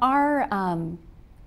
Our um,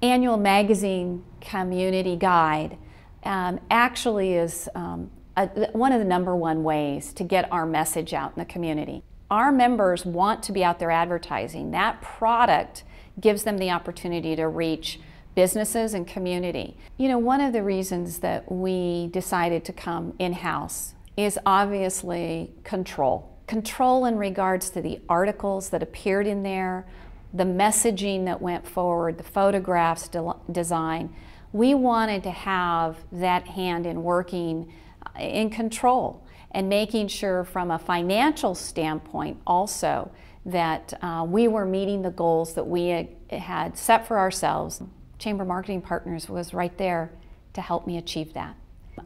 annual magazine community guide um, actually is um, a, one of the number one ways to get our message out in the community. Our members want to be out there advertising. That product gives them the opportunity to reach businesses and community. You know, one of the reasons that we decided to come in-house is obviously control. Control in regards to the articles that appeared in there, the messaging that went forward, the photographs de design, we wanted to have that hand in working uh, in control and making sure from a financial standpoint also that uh, we were meeting the goals that we had, set for ourselves. Chamber Marketing Partners was right there to help me achieve that.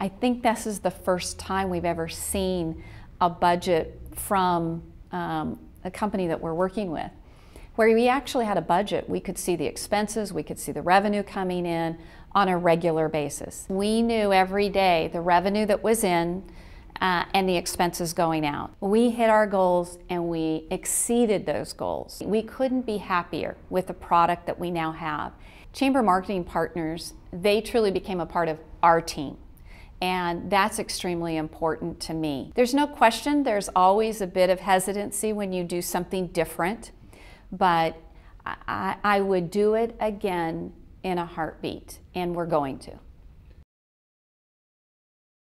I think this is the first time we've ever seen a budget from um, a company that we're working with where we actually had a budget. We could see the expenses, we could see the revenue coming in on a regular basis. We knew every day the revenue that was in uh, and the expenses going out. We hit our goals and we exceeded those goals. We couldn't be happier with the product that we now have. Chamber Marketing Partners, they truly became a part of our team. And that's extremely important to me. There's no question there's always a bit of hesitancy when you do something different but I, I would do it again in a heartbeat, and we're going to.